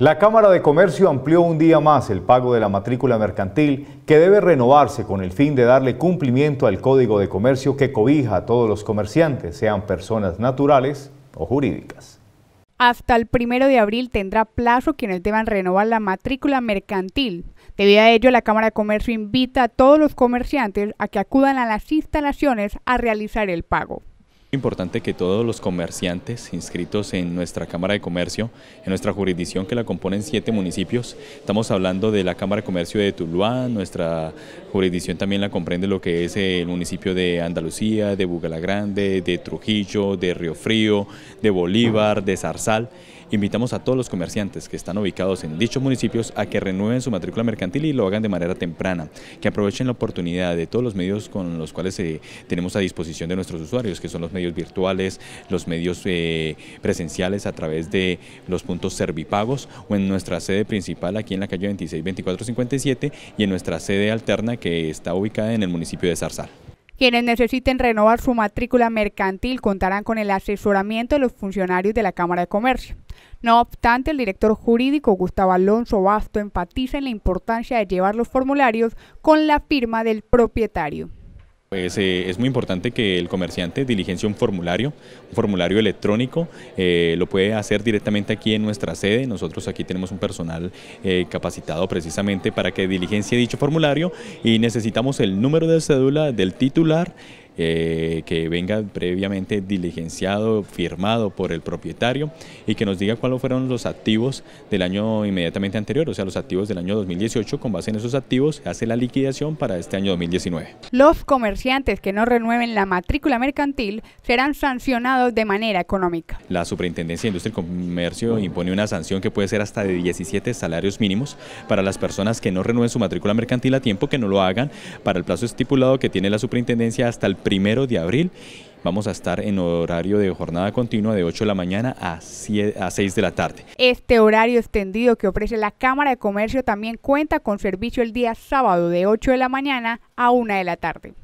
La Cámara de Comercio amplió un día más el pago de la matrícula mercantil que debe renovarse con el fin de darle cumplimiento al Código de Comercio que cobija a todos los comerciantes, sean personas naturales o jurídicas. Hasta el primero de abril tendrá plazo quienes deban renovar la matrícula mercantil. Debido a ello, la Cámara de Comercio invita a todos los comerciantes a que acudan a las instalaciones a realizar el pago importante que todos los comerciantes inscritos en nuestra Cámara de Comercio, en nuestra jurisdicción que la componen siete municipios, estamos hablando de la Cámara de Comercio de Tuluá, nuestra jurisdicción también la comprende lo que es el municipio de Andalucía, de Bugalagrande, de Trujillo, de Río Frío, de Bolívar, de Zarzal. Invitamos a todos los comerciantes que están ubicados en dichos municipios a que renueven su matrícula mercantil y lo hagan de manera temprana, que aprovechen la oportunidad de todos los medios con los cuales eh, tenemos a disposición de nuestros usuarios, que son los medios virtuales, los medios eh, presenciales a través de los puntos servipagos o en nuestra sede principal aquí en la calle 26 2457 y en nuestra sede alterna que está ubicada en el municipio de Zarzal. Quienes necesiten renovar su matrícula mercantil contarán con el asesoramiento de los funcionarios de la Cámara de Comercio. No obstante, el director jurídico Gustavo Alonso Basto enfatiza en la importancia de llevar los formularios con la firma del propietario. Pues, eh, es muy importante que el comerciante diligencie un formulario, un formulario electrónico, eh, lo puede hacer directamente aquí en nuestra sede, nosotros aquí tenemos un personal eh, capacitado precisamente para que diligencie dicho formulario y necesitamos el número de cédula del titular, eh, que venga previamente diligenciado, firmado por el propietario y que nos diga cuáles fueron los activos del año inmediatamente anterior, o sea, los activos del año 2018. Con base en esos activos, hace la liquidación para este año 2019. Los comerciantes que no renueven la matrícula mercantil serán sancionados de manera económica. La Superintendencia de Industria y Comercio impone una sanción que puede ser hasta de 17 salarios mínimos para las personas que no renueven su matrícula mercantil a tiempo que no lo hagan para el plazo estipulado que tiene la superintendencia hasta el primero de abril. Vamos a estar en horario de jornada continua de 8 de la mañana a, 6 de la tarde. Este horario extendido que ofrece la Cámara de Comercio también cuenta con servicio el día sábado de 8 de la mañana a 1 de la tarde.